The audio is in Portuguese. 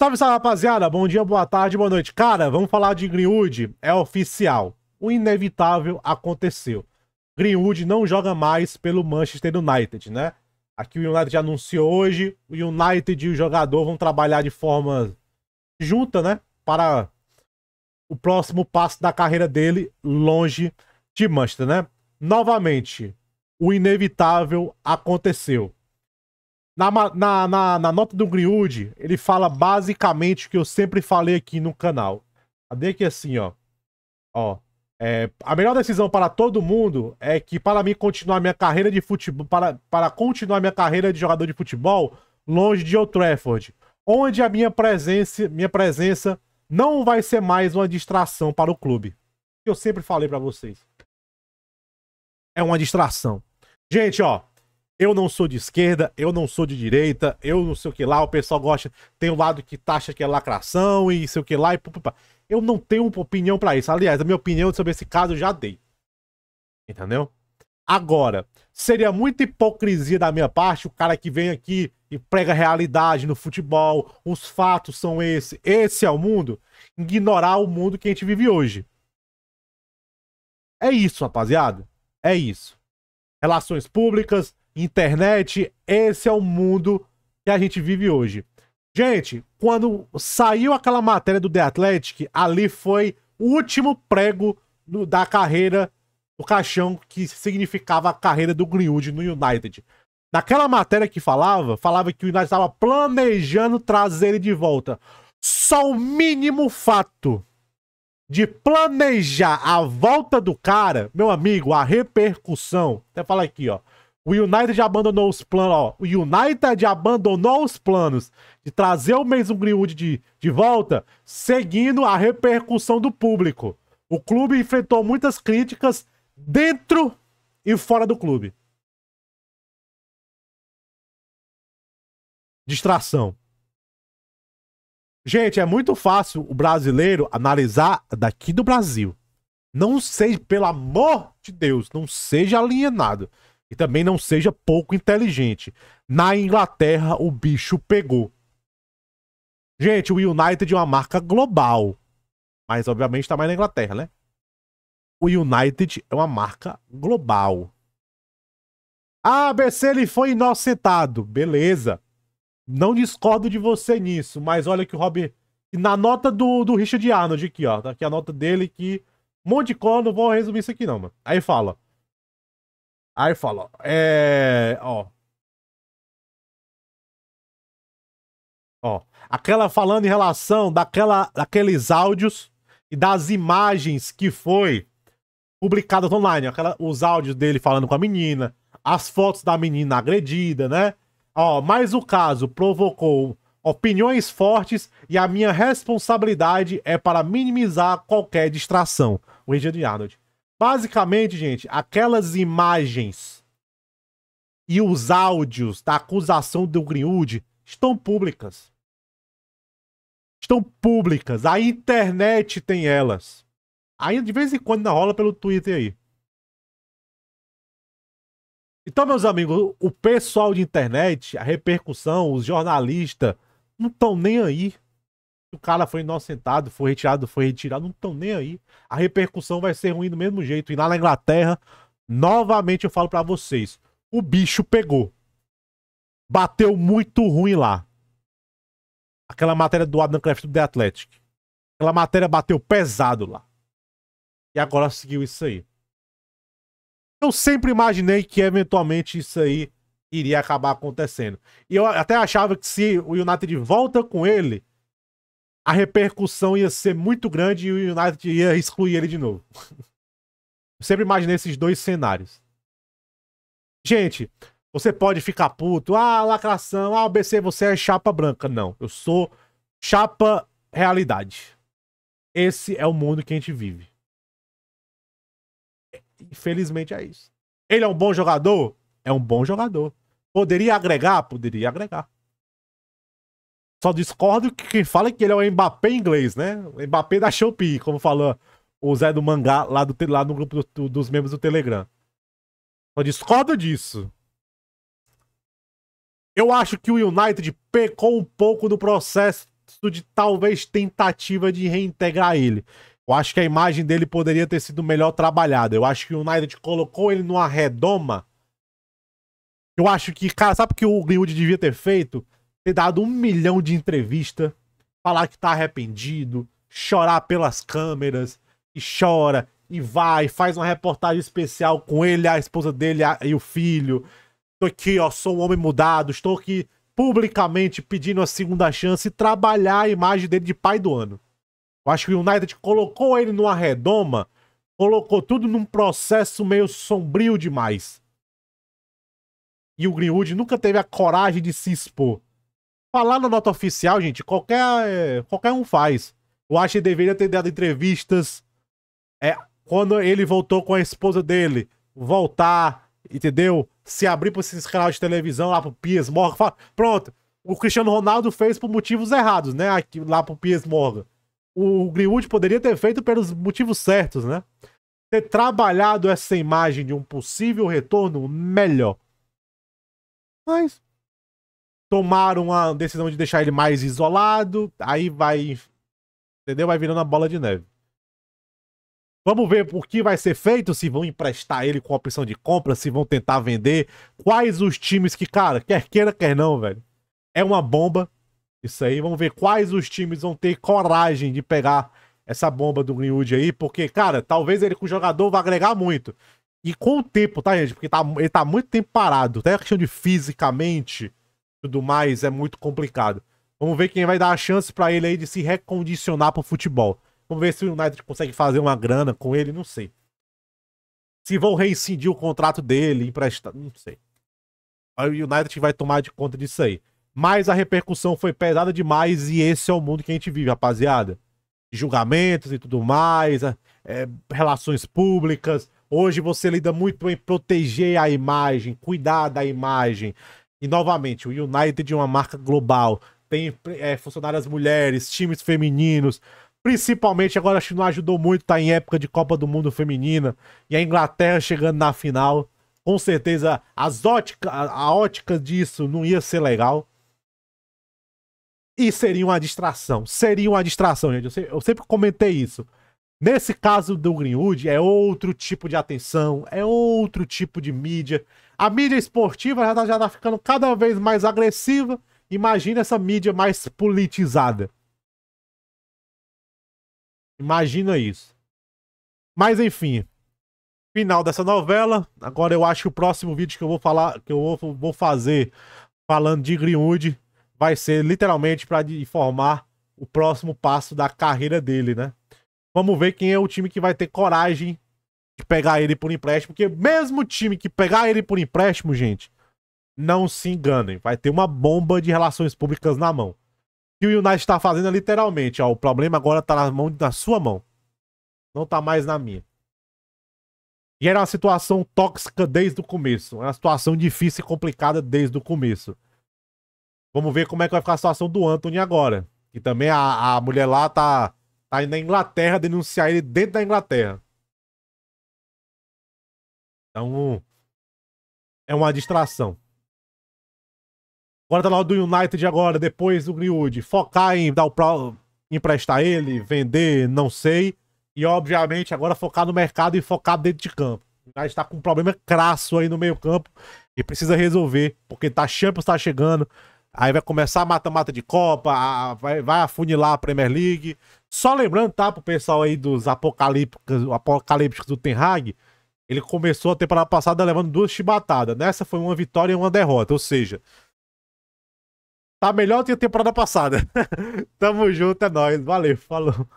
Salve, salve, rapaziada. Bom dia, boa tarde, boa noite. Cara, vamos falar de Greenwood. É oficial. O inevitável aconteceu. Greenwood não joga mais pelo Manchester United, né? Aqui o United anunciou hoje. O United e o jogador vão trabalhar de forma junta, né? Para o próximo passo da carreira dele longe de Manchester, né? Novamente, o inevitável aconteceu. Na, na, na, na nota do Greenwood, ele fala basicamente o que eu sempre falei aqui no canal. Cadê que assim, ó? Ó. É, a melhor decisão para todo mundo é que para mim continuar minha carreira de futebol, para, para continuar minha carreira de jogador de futebol longe de Old Trafford, onde a minha presença, minha presença não vai ser mais uma distração para o clube. Eu sempre falei para vocês. É uma distração. Gente, ó, eu não sou de esquerda, eu não sou de direita, eu não sei o que lá, o pessoal gosta, tem o um lado que taxa que é lacração e sei o que lá e Eu não tenho opinião para isso. Aliás, a minha opinião sobre esse caso eu já dei. Entendeu? Agora, seria muita hipocrisia da minha parte o cara que vem aqui e prega a realidade no futebol, os fatos são esse, esse é o mundo, ignorar o mundo que a gente vive hoje. É isso, rapaziada. É isso. Relações públicas, internet, esse é o mundo que a gente vive hoje. Gente, quando saiu aquela matéria do The Athletic, ali foi o último prego da carreira do caixão que significava a carreira do Greenwood no United. Naquela matéria que falava, falava que o United estava planejando trazer ele de volta. Só o mínimo fato de planejar a volta do cara, meu amigo, a repercussão. Até falar aqui, ó. O United abandonou os planos, ó. O United abandonou os planos de trazer o Mason Greenwood de, de volta, seguindo a repercussão do público. O clube enfrentou muitas críticas dentro e fora do clube. Distração. Gente, é muito fácil o brasileiro analisar daqui do Brasil. Não seja, pelo amor de Deus, não seja alienado e também não seja pouco inteligente. Na Inglaterra, o bicho pegou. Gente, o United é uma marca global. Mas, obviamente, está mais na Inglaterra, né? O United é uma marca global. Ah, BC, ele foi inocentado. Beleza. Não discordo de você nisso, mas olha que o Rob. Na nota do, do Richard Arnold aqui, ó. Tá aqui a nota dele que. Um monte de cor, não vou resumir isso aqui, não, mano. Aí fala. Aí fala, é. Ó. Ó. Aquela falando em relação daquela, daqueles áudios e das imagens que foi publicadas online. Aquela, os áudios dele falando com a menina, as fotos da menina agredida, né? Ó, mas o caso provocou opiniões fortes e a minha responsabilidade é para minimizar qualquer distração. O Richard Arnold. Basicamente, gente, aquelas imagens e os áudios da acusação do Greenwood estão públicas. Estão públicas. A internet tem elas. Ainda de vez em quando na rola pelo Twitter aí. Então, meus amigos, o pessoal de internet, a repercussão, os jornalistas, não estão nem aí o cara foi inocentado, foi retirado, foi retirado, não estão nem aí. A repercussão vai ser ruim do mesmo jeito. E lá na Inglaterra, novamente eu falo para vocês, o bicho pegou. Bateu muito ruim lá. Aquela matéria do Adam Clef do The Athletic. Aquela matéria bateu pesado lá. E agora seguiu isso aí. Eu sempre imaginei que eventualmente isso aí iria acabar acontecendo. E eu até achava que se o United volta com ele, a repercussão ia ser muito grande e o United ia excluir ele de novo. Eu sempre imaginei esses dois cenários. Gente, você pode ficar puto, ah, lacração, ah, BC, você é chapa branca. Não, eu sou chapa realidade. Esse é o mundo que a gente vive. Infelizmente é isso. Ele é um bom jogador? É um bom jogador. Poderia agregar? Poderia agregar. Só discordo que quem fala é que ele é o Mbappé inglês, né? O Mbappé da Shopee, como falou o Zé do Mangá lá, do, lá no grupo do, dos membros do Telegram. Só discordo disso. Eu acho que o United pecou um pouco do processo de talvez tentativa de reintegrar ele. Eu acho que a imagem dele poderia ter sido melhor trabalhada. Eu acho que o United colocou ele numa redoma. Eu acho que, cara, sabe o que o Greenwood devia ter feito? ter dado um milhão de entrevista, falar que tá arrependido, chorar pelas câmeras, e chora, e vai, faz uma reportagem especial com ele, a esposa dele a, e o filho. Tô aqui, ó, sou um homem mudado, estou aqui publicamente pedindo a segunda chance e trabalhar a imagem dele de pai do ano. Eu acho que o United colocou ele numa redoma, colocou tudo num processo meio sombrio demais. E o Greenwood nunca teve a coragem de se expor. Falar na nota oficial, gente, qualquer, é, qualquer um faz. O Ashi deveria ter dado entrevistas. É, quando ele voltou com a esposa dele, voltar, entendeu? Se abrir para esses canais de televisão lá pro Piers Morgan. Fala, pronto. O Cristiano Ronaldo fez por motivos errados, né? Aqui, lá pro Piers Morgan. O Greenwood poderia ter feito pelos motivos certos, né? Ter trabalhado essa imagem de um possível retorno melhor. Mas tomaram a decisão de deixar ele mais isolado, aí vai, entendeu? Vai virando a bola de neve. Vamos ver o que vai ser feito, se vão emprestar ele com opção de compra, se vão tentar vender, quais os times que, cara, quer queira, quer não, velho. É uma bomba isso aí, vamos ver quais os times vão ter coragem de pegar essa bomba do Greenwood aí, porque, cara, talvez ele com o jogador vá agregar muito. E com o tempo, tá, gente? Porque tá, ele tá muito tempo parado. Até a questão de fisicamente, tudo mais, é muito complicado. Vamos ver quem vai dar a chance para ele aí de se recondicionar pro futebol. Vamos ver se o United consegue fazer uma grana com ele, não sei. Se vão rescindir o contrato dele, emprestar, não sei. O United vai tomar de conta disso aí. Mas a repercussão foi pesada demais e esse é o mundo que a gente vive, rapaziada. Julgamentos e tudo mais, é, é relações públicas. Hoje você lida muito em proteger a imagem, cuidar da imagem, e novamente, o United é uma marca global. Tem é, funcionárias mulheres, times femininos. Principalmente agora acho que não ajudou muito, tá em época de Copa do Mundo Feminina. E a Inglaterra chegando na final. Com certeza, as ótica, a ótica disso não ia ser legal. E seria uma distração. Seria uma distração, gente. Eu, sempre comentei isso. Nesse caso do Greenwood, é outro tipo de atenção, é outro tipo de mídia. A mídia esportiva já tá, já tá ficando cada vez mais agressiva. Imagina essa mídia mais politizada. Imagina isso. Mas enfim, final dessa novela. Agora eu acho que o próximo vídeo que eu vou falar, que eu vou, vou fazer falando de Greenwood, vai ser literalmente para informar o próximo passo da carreira dele, né? Vamos ver quem é o time que vai ter coragem de pegar ele por empréstimo. Porque mesmo time que pegar ele por empréstimo, gente, não se enganem. Vai ter uma bomba de relações públicas na mão. E o United está fazendo é literalmente, ó. O problema agora tá na, mão, na sua mão. Não tá mais na minha. E era uma situação tóxica desde o começo. Era uma situação difícil e complicada desde o começo. Vamos ver como é que vai ficar a situação do Anthony agora. Que também a, a mulher lá tá Tá indo na Inglaterra denunciar ele dentro da Inglaterra. Então, é uma distração. Agora tá lá o do United agora, depois do Greenwood. Focar em dar o emprestar ele, vender, não sei. E obviamente agora focar no mercado e focar dentro de campo. O está tá com um problema crasso aí no meio campo e precisa resolver, porque tá Champions tá chegando. Aí vai começar a mata-mata de Copa, a... vai, vai afunilar a Premier League. Só lembrando, tá, pro pessoal aí dos apocalípticos, apocalípticos do Ten Hag, ele começou a temporada passada levando duas chibatadas. Nessa foi uma vitória e uma derrota, ou seja, tá melhor do que a temporada passada. Tamo junto, é nóis. Valeu, falou.